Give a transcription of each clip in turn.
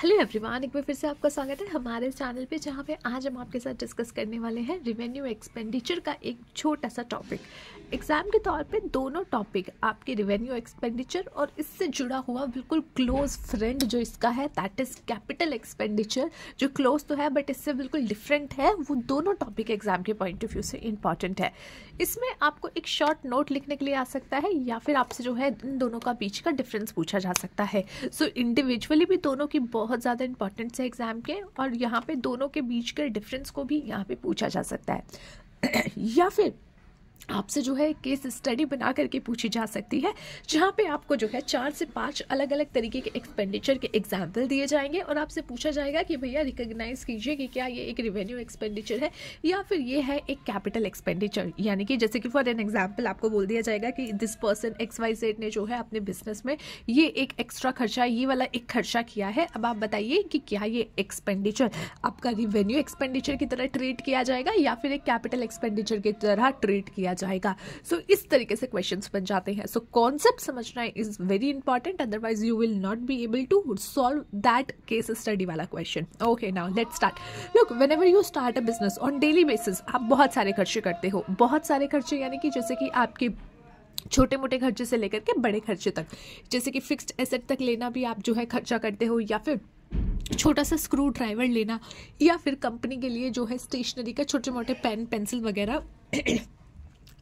Hello everyone एक बार फिर से आपका स्वागत है हमारे चैनल पे जहाँ पे आज हम आपके साथ डिस्कस करने वाले हैं रिवेन्यू एक्सपेंडिचर का एक छोटा सा टॉपिक एग्ज़ाम के तौर पे दोनों टॉपिक आपके रिवेन्यू एक्सपेंडिचर और इससे जुड़ा हुआ बिल्कुल क्लोज फ्रेंड जो इसका है दैट इज़ कैपिटल एक्सपेंडिचर जो क्लोज तो है बट इससे बिल्कुल डिफरेंट है वो दोनों टॉपिक एग्ज़ाम के पॉइंट ऑफ व्यू से इंपॉर्टेंट है इसमें आपको एक शॉर्ट नोट लिखने के लिए आ सकता है या फिर आपसे जो है इन दोनों का बीच का डिफरेंस पूछा जा सकता है सो so, इंडिविजुअली भी दोनों की बहुत बहुत ज़्यादा इंपॉर्टेंट है एग्ज़ाम के और यहाँ पे दोनों के बीच के डिफरेंस को भी यहाँ पे पूछा जा सकता है या फिर आपसे जो है केस स्टडी बना करके पूछी जा सकती है जहाँ पे आपको जो है चार से पांच अलग अलग तरीके के एक्सपेंडिचर के एग्जाम्पल दिए जाएंगे और आपसे पूछा जाएगा कि भैया रिकग्नाइज कीजिए कि क्या ये एक रिवेन्यू एक्सपेंडिचर है या फिर ये है एक कैपिटल एक्सपेंडिचर यानी कि जैसे कि फॉर एन एग्जाम्पल आपको बोल दिया जाएगा कि this person X Y Z ने जो है अपने बिजनेस में ये एक एक्स्ट्रा खर्चा ये वाला एक खर्चा किया है अब आप बताइए कि क्या ये एक्सपेंडिचर आपका रिवेन्यू एक्सपेंडिचर की तरह ट्रीट किया जाएगा या फिर एक कैपिटल एक्सपेंडिचर की तरह ट्रीट किया लिया जाएगा सो so, इस तरीके से क्वेश्चन बन जाते हैं सो कॉन्सेप्ट समझना is very important otherwise you will not be able to solve that case study वाला question okay now let start look whenever you start a business on daily basis आप बहुत सारे खर्चे करते हो बहुत सारे खर्चे यानी कि जैसे कि आपके छोटे मोटे खर्चे से लेकर के बड़े खर्चे तक जैसे कि फिक्स्ड एसेट तक लेना भी आप जो है खर्चा करते हो या फिर छोटा सा स्क्रू ड्राइवर लेना या फिर कंपनी के लिए जो है स्टेशनरी का छोटे मोटे पेन पेंसिल वगैरह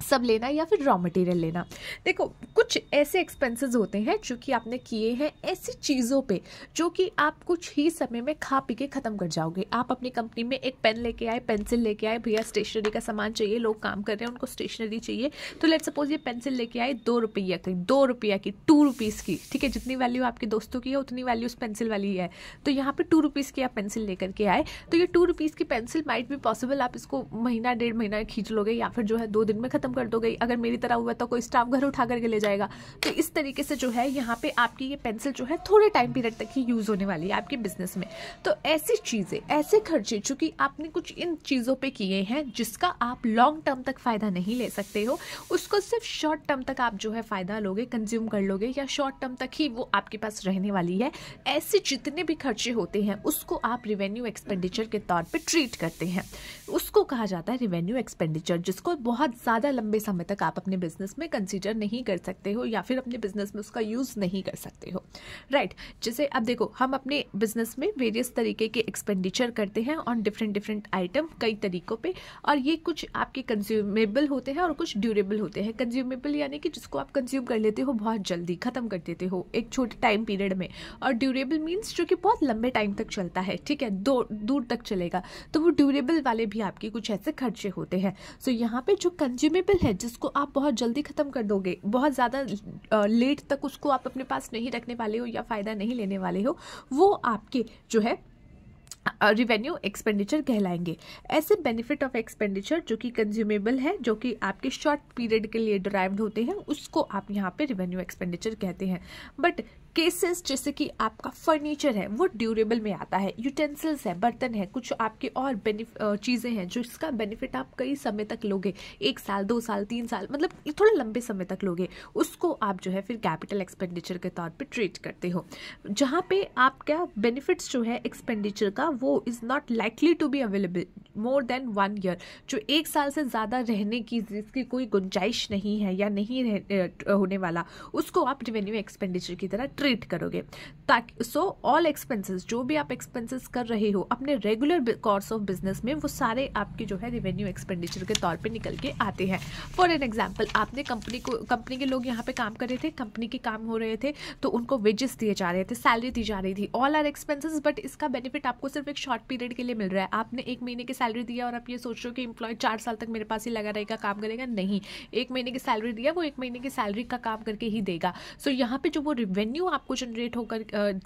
सब लेना या फिर रॉ मटेरियल लेना देखो कुछ ऐसे एक्सपेंसेस होते हैं जो कि आपने किए हैं ऐसी चीज़ों पे जो कि आप कुछ ही समय में खा पी के ख़त्म कर जाओगे आप अपनी कंपनी में एक पेन लेके आए पेंसिल लेके आए भैया स्टेशनरी का सामान चाहिए लोग काम कर रहे हैं उनको स्टेशनरी चाहिए तो लेट सपोज ये पेंसिल लेके आए दो रुपया की दो रुपया की टू रुपीज़ की ठीक है जितनी वैल्यू आपके दोस्तों की है उतनी वैल्यू उस पेंसिल वाली है तो यहाँ पर टू रुपीज़ की आप पेंसिल लेकर के आए तो ये टू रुपीज़ की पेंसिल माइट भी पॉसिबल आप इसको महीना डेढ़ महीना खींच लोगे या फिर जो है दो दिन में ख़त्म ख़त्म कर दोगे अगर मेरी तरह हुआ तो कोई स्टाफ घर उठा करके ले जाएगा तो इस तरीके से जो है यहाँ पे आपकी ये पेंसिल जो है थोड़े टाइम पीरियड तक ही यूज़ होने वाली है आपके बिजनेस में तो ऐसी चीज़ें ऐसे खर्चे चूंकि आपने कुछ इन चीज़ों पर किए हैं जिसका आप लॉन्ग टर्म तक फ़ायदा नहीं ले सकते हो उसको सिर्फ शॉर्ट टर्म तक आप जो है फ़ायदा लोगे कंज्यूम कर लोगे या शॉर्ट टर्म तक ही वो आपके पास रहने वाली है ऐसे जितने भी खर्चे होते हैं उसको आप रिवेन्यू एक्सपेंडिचर के तौर पर ट्रीट करते हैं उसको कहा जाता है रिवेन्यू एक्सपेंडिचर जिसको बहुत ज़्यादा लंबे समय तक आप अपने बिजनेस में कंसिडर नहीं कर सकते हो या फिर अपने बिजनेस में उसका यूज़ नहीं कर सकते हो राइट right. जैसे अब देखो हम अपने बिजनेस में वेरियस तरीके के एक्सपेंडिचर करते हैं ऑन डिफरेंट डिफरेंट आइटम कई तरीक़ों पर और ये कुछ आपके कंज्यूमेबल होते हैं और कुछ ड्यूरेबल होते हैं कंज्यूमेबल यानी कि जिसको आप कंज्यूम कर लेते हो बहुत जल्दी ख़त्म कर देते हो एक छोटे टाइम पीरियड में और ड्यूरेबल मीन्स जो कि बहुत लंबे टाइम तक चलता है ठीक है दो दूर तक चलेगा तो वो ड्यूरेबल वाले भी आपके कुछ ऐसे खर्चे होते हैं सो so, यहाँ पे जो कंज्यूमेबल डिस्पोजेबल है जिसको आप बहुत जल्दी ख़त्म कर दोगे बहुत ज़्यादा लेट तक उसको आप अपने पास नहीं रखने वाले हो या फ़ायदा नहीं लेने वाले हो वो आपके जो है रिवेन्यू एक्सपेंडिचर कहलाएंगे ऐसे बेनिफिट ऑफ एक्सपेंडिचर जो कि कंज्यूमेबल है जो कि आपके शॉर्ट पीरियड के लिए ड्राइव्ड होते हैं उसको आप यहाँ पे रिवेन्यू एक्सपेंडिचर कहते हैं बट केसेस जैसे कि आपका फर्नीचर है वो ड्यूरेबल में आता है यूटेंसिल्स है बर्तन है कुछ आपके और चीज़ें हैं जो इसका बेनिफिट आप कई समय तक लोगे एक साल दो साल तीन साल मतलब थोड़ा लंबे समय तक लोगे उसको आप जो है फिर कैपिटल एक्सपेंडिचर के तौर पर ट्रीट करते हो जहाँ पे आपका बेनिफिट्स जो है एक्सपेंडिचर का वो is not likely to be available more than one year जो एक साल से ज़्यादा रहने की जिसकी कोई गुंजाइश नहीं है या नहीं रह, होने वाला उसको आप रिवेन्यू एक्सपेंडिचर की तरह ट्रीट करोगे ताकि सो ऑल एक्सपेंसेस जो भी आप एक्सपेंसेस कर रहे हो अपने रेगुलर कोर्स ऑफ बिजनेस में वो सारे आपके जो है रेवेन्यू एक्सपेंडिचर के तौर पे निकल के आते हैं फॉर एन एग्जाम्पल आपने कंपनी को कंपनी के लोग यहाँ पे काम कर रहे थे कंपनी के काम हो रहे थे तो उनको वेजेस दिए जा रहे थे सैलरी दी जा रही थी ऑल आर एक्सपेंसिस बट इसका बेनिफिट आपको सिर्फ एक शॉर्ट पीरियड के लिए मिल रहा है आपने एक महीने की सैलरी दिया और आप ये सोच रहे हो कि इंप्लॉय चार साल तक मेरे पास ही लगा रहेगा काम करेगा नहीं एक महीने की सैलरी दिया वो एक महीने की सैलरी का काम करके ही देगा सो यहाँ पे जो वो रेवेन्यू आपको जनरेट होकर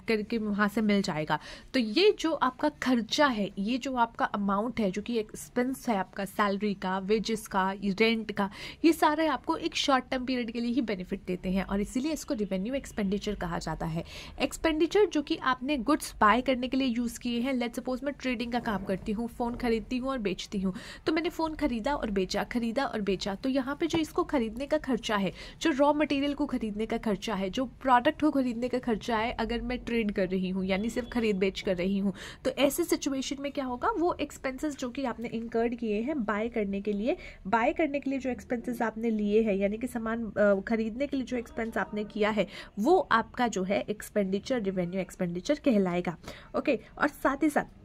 करके वहाँ से मिल जाएगा तो ये जो आपका खर्चा है ये जो आपका अमाउंट है जो कि एक्सपेंस है आपका सैलरी का वेजेस का रेंट का ये सारे आपको एक शॉर्ट टर्म पीरियड के लिए ही बेनिफिट देते हैं और इसीलिए इसको रिवेन्यू एक्सपेंडिचर कहा जाता है एक्सपेंडिचर जो कि आपने गुड्स बाय करने के लिए यूज़ किए हैं लेट सपोज मैं ट्रेडिंग का काम करती हूँ फ़ोन खरीदती हूँ और बेचती हूँ तो मैंने फ़ोन खरीदा और बेचा खरीदा और बेचा तो यहाँ पर जो इसको खरीदने का खर्चा है जो रॉ मटेरियल को खरीदने का खर्चा है जो प्रोडक्ट को खरीदने खरीदने का खर्चा आए अगर मैं ट्रेड कर रही हूँ यानी सिर्फ खरीद बेच कर रही हूँ तो ऐसे सिचुएशन में क्या होगा वो एक्सपेंसेस जो कि आपने इंकर्ड किए हैं बाय करने के लिए बाय करने के लिए जो एक्सपेंसेस आपने लिए हैं यानी कि सामान खरीदने के लिए जो एक्सपेंस आपने किया है वो आपका जो है एक्सपेंडिचर रिवेन्यू एक्सपेंडिचर कहलाएगा ओके और साथ ही साथ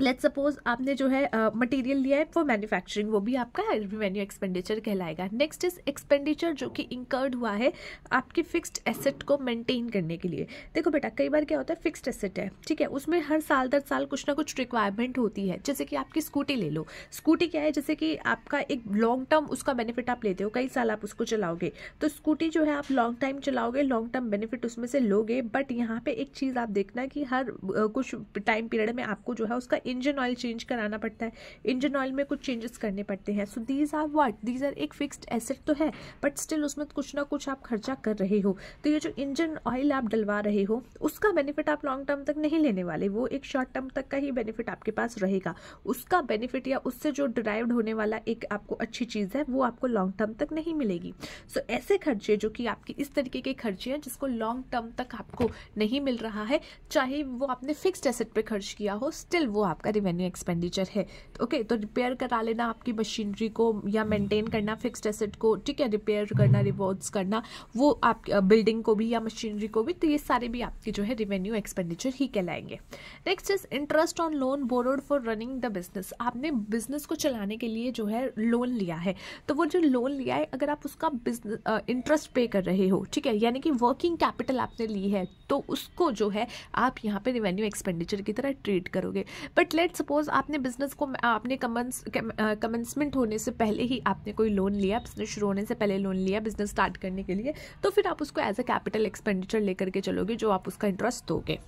लेट सपोज आपने जो है मटेरियल लिया है फॉर मैन्युफैक्चरिंग वो भी आपका रिवेन्यू एक्सपेंडिचर कहलाएगा नेक्स्ट इज एक्सपेंडिचर जो कि इंकर्ड हुआ है आपके फिक्स्ड एसेट को मेंटेन करने के लिए देखो बेटा कई बार क्या होता है फिक्स्ड एसेट है ठीक है उसमें हर साल दर साल कुछ ना कुछ रिक्वायरमेंट होती है जैसे कि आपकी स्कूटी ले लो स्कूटी क्या है जैसे कि आपका एक लॉन्ग टर्म उसका बेनिफिट आप लेते हो कई साल आप उसको चलाओगे तो स्कूटी जो है आप लॉन्ग टाइम चलाओगे लॉन्ग टर्म बेनिफिट उसमें से लोगे बट यहाँ पर एक चीज़ आप देखना कि हर कुछ टाइम पीरियड में आपको जो है उसका इंजन ऑयल चेंज कराना पड़ता है इंजन ऑयल में कुछ चेंजेस करने पड़ते हैं so these are what these are एक फिक्स्ड एसेट तो है बट स्टिल उसमें कुछ ना कुछ आप खर्चा कर रहे हो तो ये जो इंजन ऑयल आप डलवा रहे हो उसका बेनिफिट आप लॉन्ग टर्म तक नहीं लेने वाले वो एक शॉर्ट टर्म तक का ही बेनिफिट आपके पास रहेगा उसका बेनिफिट या उससे जो डिराइव्ड होने वाला एक आपको अच्छी चीज़ है वो आपको लॉन्ग टर्म तक नहीं मिलेगी सो so, ऐसे खर्चे जो कि आपके इस तरीके के खर्चे हैं जिसको लॉन्ग टर्म तक आपको नहीं मिल रहा है चाहे वो आपने फिक्स्ड एसेट पे खर्च किया हो स्टिल वो आप आपका रेवेन्यू एक्सपेंडिचर है तो ओके तो रिपेयर करा लेना आपकी मशीनरी को या मेंटेन करना फिक्स्ड एसेट को ठीक है रिपेयर करना रिवॉर्ड्स करना वो आप बिल्डिंग को भी या मशीनरी को भी तो ये सारे भी आपके जो है रिवेन्यू एक्सपेंडिचर ही कहलाएंगे next is interest on loan borrowed for running the business आपने बिजनेस को चलाने के लिए जो है लोन लिया है तो वो जो लोन लिया है अगर आप उसका बिजनेस इंटरेस्ट पे कर रहे हो ठीक है यानी कि वर्किंग कैपिटल आपने ली है तो उसको जो है आप यहाँ पे रिवेन्यू एक्सपेंडिचर की तरह ट्रीट करोगे बट बट लेट सपोज आपने बिजनेस को आपने कमेंस कमेंसमेंट होने से पहले ही आपने कोई लोन लिया बिजनेस शुरू होने से पहले लोन लिया बिजनेस स्टार्ट करने के लिए तो फिर आप उसको एज अ कैपिटल एक्सपेंडिचर लेकर के चलोगे जो आप उसका इंटरेस्ट दोगे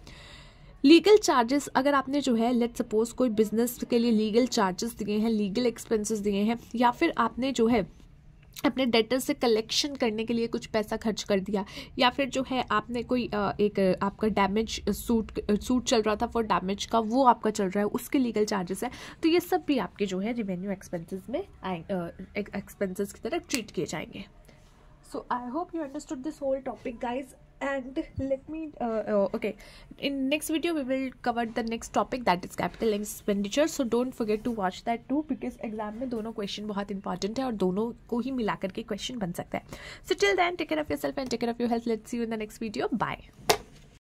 लीगल चार्जेस अगर आपने जो है लेट सपोज कोई बिजनेस के लिए लीगल चार्जेस दिए हैं लीगल एक्सपेंसेस दिए हैं या फिर आपने जो है अपने डेटर से कलेक्शन करने के लिए कुछ पैसा खर्च कर दिया या फिर जो है आपने कोई एक आपका डैमेज सूट सूट चल रहा था फॉर डैमेज का वो आपका चल रहा है उसके लीगल चार्जेस है तो ये सब भी आपके जो है रिवेन्यू एक्सपेंसेस में एक्सपेंसेस की तरह ट्रीट किए जाएंगे so I hope you understood this whole topic guys and let me uh, oh, okay in next video we will cover the next topic that is capital expenditure so don't forget to watch that too because exam mein dono question bahut important है और दोनों को ही मिला करके question ban sakta hai so till then take care of yourself and take care of your health let's see you in the next video bye